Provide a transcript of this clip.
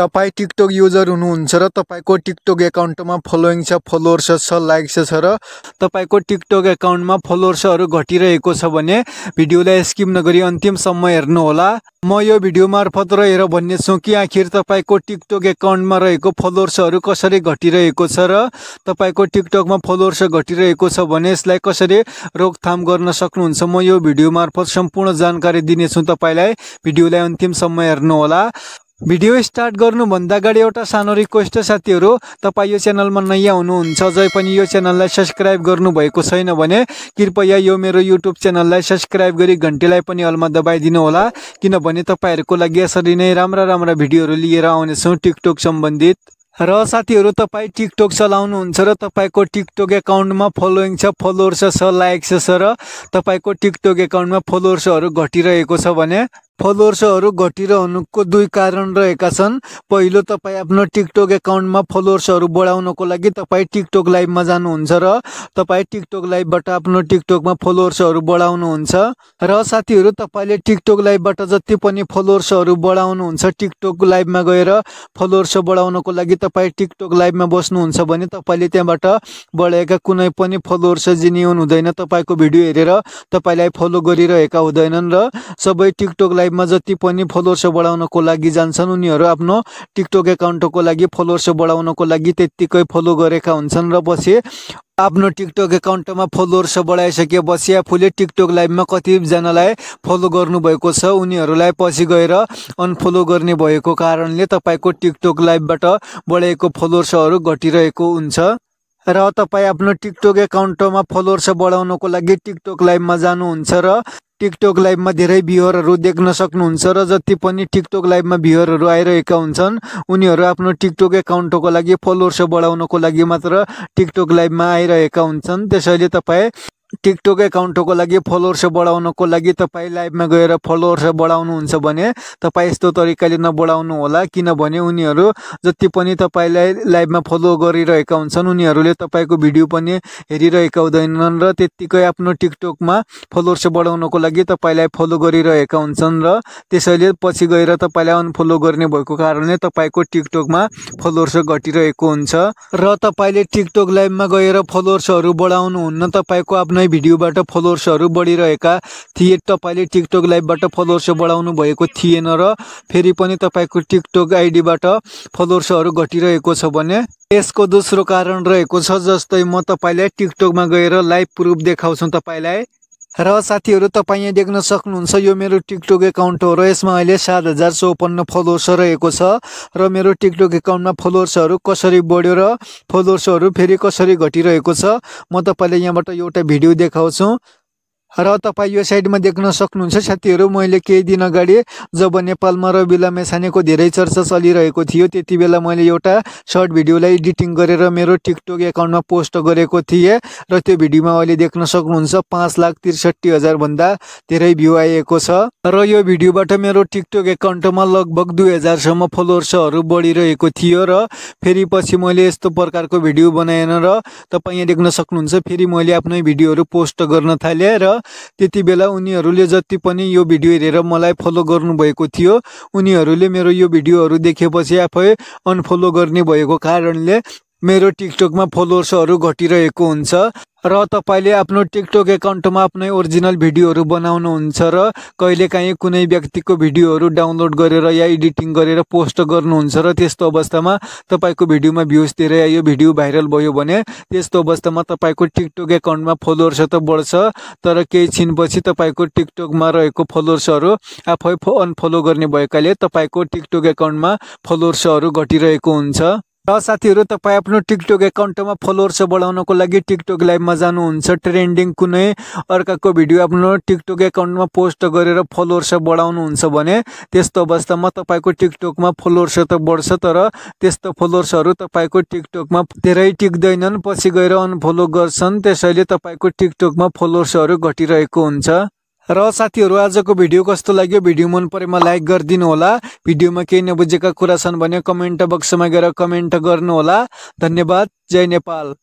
तपाईँ TikTok user हुनुहुन्छ र तपाईँको टिकटक एकाउन्टमा फलोइङ छ फलोवर्स छ लाइक्स छ र तपाईँको टिकटक एकाउन्टमा फलोवर्सहरू घटिरहेको छ भने भिडियोलाई स्किप नगरी अन्तिमसम्म हेर्नुहोला म यो भिडियो मार्फत रहेर भन्ने छु कि आखिर तपाईँको टिकटक एकाउन्टमा रहेको फलोवर्सहरू कसरी घटिरहेको छ र तपाईँको टिकटकमा फलोवर्स घटिरहेको छ भने यसलाई कसरी रोकथाम गर्न सक्नुहुन्छ म यो भिडियो मार्फत सम्पूर्ण जानकारी दिनेछु तपाईँलाई भिडियोलाई अन्तिमसम्म हेर्नुहोला भिडियो स्टार्ट गर्नुभन्दा अगाडि एउटा सानो रिक्वेस्ट साथीहरू तपाईँ यो च्यानलमा नयाँ हुनुहुन्छ जै पनि यो च्यानललाई सब्सक्राइब गर्नुभएको छैन भने कृपया यो मेरो युट्युब च्यानललाई सब्सक्राइब गरी घन्टीलाई पनि हलमा दबाइदिनु होला किनभने तपाईँहरूको लागि यसरी नै राम्रा राम्रा भिडियोहरू लिएर आउनेछौँ टिकटक सम्बन्धित र साथीहरू तपाईँ टिकटक चलाउनुहुन्छ र तपाईँको टिकटक एकाउन्टमा फलोइङ छ फलोवर्स छ लाइक्स छ र तपाईँको टिकटक एकाउन्टमा फलोवर्सहरू घटिरहेको छ भने फलोवर्सहरू घटिरहनुको दुई कारण रहेका छन् पहिलो तपाईँ आफ्नो टिकटक एकाउन्टमा फलोवर्सहरू बढाउनको लागि तपाईँ टिकटक लाइभमा जानुहुन्छ र तपाईँ टिकटक लाइभबाट आफ्नो टिकटकमा फलोवर्सहरू बढाउनुहुन्छ र साथीहरू तपाईँले टिकटक लाइभबाट जति पनि फलोवर्सहरू बढाउनुहुन्छ टिकटक लाइभमा गएर फलोवर्स बढाउनको लागि तपाईँ टिकटक लाइभमा बस्नुहुन्छ भने तपाईँले त्यहाँबाट बढाएका कुनै पनि फलोवर्स जिनियन हुँदैन तपाईँको भिडियो हेरेर तपाईँलाई फलो गरिरहेका हुँदैनन् र सबै टिकटक लाइभ लाइभमा जति पनि फलोवर्स बढाउनको लागि जान्छन् उनीहरू आफ्नो टिकटक एकाउन्टको लागि फलोवर्स बढाउनको लागि त्यत्तिकै फलो गरेका हुन्छन् र पछि आफ्नो टिकटक एकाउन्टमा फलोवर्स बढाइसकेपछि आफूले टिकटक लाइभमा कतिजनालाई फलो गर्नुभएको छ उनीहरूलाई पछि गएर अनफलो गर्ने भएको कारणले तपाईँको टिकटक लाइभबाट बढाएको फलोवर्सहरू घटिरहेको हुन्छ र तपाईँ आफ्नो टिकटक एकाउन्टमा फलोवर्स बढाउनको लागि टिकटक लाइभमा जानुहुन्छ र टिकटक लाइभमा धेरै भ्युरहरू देख्न सक्नुहुन्छ र जति पनि टिकटक लाइभमा भ्युरहरू आइरहेका हुन्छन् उनीहरू आफ्नो टिकटक एकाउन्टको लागि फलोवर्स बढाउनको लागि मात्र टिकटक लाइभमा आइरहेका हुन्छन् त्यसैले तपाईँ टिकटक एकाउन्टको लागि फलोवर्स बढाउनको लागि तपाईँ लाइभमा गएर फलोवर्स बढाउनुहुन्छ भने तपाईँ यस्तो तरिकाले नबढाउनु होला किनभने उनीहरू जति पनि तपाईँलाई लाइभमा फलो गरिरहेका हुन्छन् उनीहरूले तपाईँको भिडियो पनि हेरिरहेका हुँदैनन् र त्यत्तिकै आफ्नो टिकटकमा फलोवर्स बढाउनको लागि तपाईँलाई फलो गरिरहेका हुन्छन् र त्यसैले पछि गएर तपाईँलाई अनफलो गर्ने भएको कारणले तपाईँको टिकटकमा फलोवर्स घटिरहेको हुन्छ र तपाईँले टिकटक लाइभमा गएर फलोवर्सहरू बढाउनुहुन्न तपाईँको आफ्नो कुनै भिडियोबाट फलोवर्सहरू बढिरहेका थिए तपाईँले टिकटक लाइभबाट फलोवर्स बढाउनु भएको थिएन र फेरि पनि तपाईँको टिकटक आइडीबाट फलोवर्सहरू घटिरहेको छ भने यसको दोस्रो कारण रहेको छ जस्तै म तपाईँलाई टिकटकमा गएर लाइभ प्रुफ देखाउँछु तपाईँलाई र साथीहरू तपाईँ यहाँ देख्न सक्नुहुन्छ यो मेरो टिकटक एकाउन्ट हो र यसमा अहिले सात हजार चौपन्न फलोवर्स रहेको छ र मेरो टिकटक एकाउन्टमा फलोवर्सहरू कसरी बढ्यो र फलोवर्सहरू फेरि कसरी घटिरहेको छ म तपाईँलाई यहाँबाट एउटा भिडियो देखाउँछु र तपाईँ यो साइडमा देख्न सक्नुहुन्छ साथीहरू मैले केही दिन अगाडि जब नेपालमा रबिला मेसानेको धेरै चर्चा चलिरहेको थियो त्यति बेला मैले एउटा सर्ट भिडियोलाई एडिटिङ गरेर मेरो टिकटक एकाउन्टमा पोस्ट गरेको थिएँ र त्यो भिडियोमा अहिले देख्न सक्नुहुन्छ पाँच लाख त्रिसठी हजारभन्दा धेरै भ्यू आएको छ र यो भिडियोबाट मेरो टिकटक एकाउन्टमा लगभग दुई हजारसम्म फलोवर्सहरू बढिरहेको थियो र फेरि पछि मैले यस्तो प्रकारको भिडियो बनाएन र तपाईँ यहाँ देख्न सक्नुहुन्छ फेरि मैले आफ्नै भिडियोहरू पोस्ट गर्न थालेँ र त्यति बेला उनीहरूले जति पनि यो भिडियो हेरेर मलाई फलो गर्नुभएको थियो उनीहरूले मेरो यो भिडियोहरू देखेपछि आफै अनफलो गर्ने भएको कारणले मेरो टिकटकमा फलोवर्सहरू घटिरहेको हुन्छ र तपाईँले आफ्नो टिकटक एकाउन्टमा आफ्नै ओरिजिनल भिडियोहरू बनाउनुहुन्छ र कहिलेकाहीँ कुनै व्यक्तिको भिडियोहरू डाउनलोड गरेर या एडिटिङ गरेर पोस्ट गर्नुहुन्छ र त्यस्तो अवस्थामा तपाईँको भिडियोमा भ्युज धेरै यो भिडियो भाइरल भयो भने त्यस्तो अवस्थामा तपाईँको टिकटक एकाउन्टमा फलोवर्स त बढ्छ तर केही छिनपछि तपाईँको टिकटकमा रहेको फलोवर्सहरू आफै अनफलो गर्ने भएकाले तपाईँको टिकटक एकाउन्टमा फलोवर्सहरू घटिरहेको हुन्छ र साथीहरू तपाईँ आफ्नो टिकटक एकाउन्टमा फलोवर्स बढाउनको लागि टिकटक लाइभमा जानुहुन्छ ट्रेन्डिङ कुनै अर्काको भिडियो आफ्नो टिकटक एकाउन्टमा पोस्ट गरेर फलोवर्स बढाउनुहुन्छ भने त्यस्तो अवस्थामा तपाईँको टिकटकमा फलोवर्स त बढ्छ तर त्यस्तो फलोवर्सहरू तपाईँको टिकटकमा धेरै टिक्दैनन् पछि गएर अनफलो गर्छन् त्यसैले तपाईँको टिकटकमा फलोवर्सहरू घटिरहेको हुन्छ र साथीहरू आजको भिडियो कस्तो लाग्यो भिडियो मन परेमा लाइक गरिदिनु होला भिडियोमा केही नबुझेका कुरा छन् भने कमेन्ट बक्समा गएर कमेन्ट गर्नुहोला धन्यवाद जय नेपाल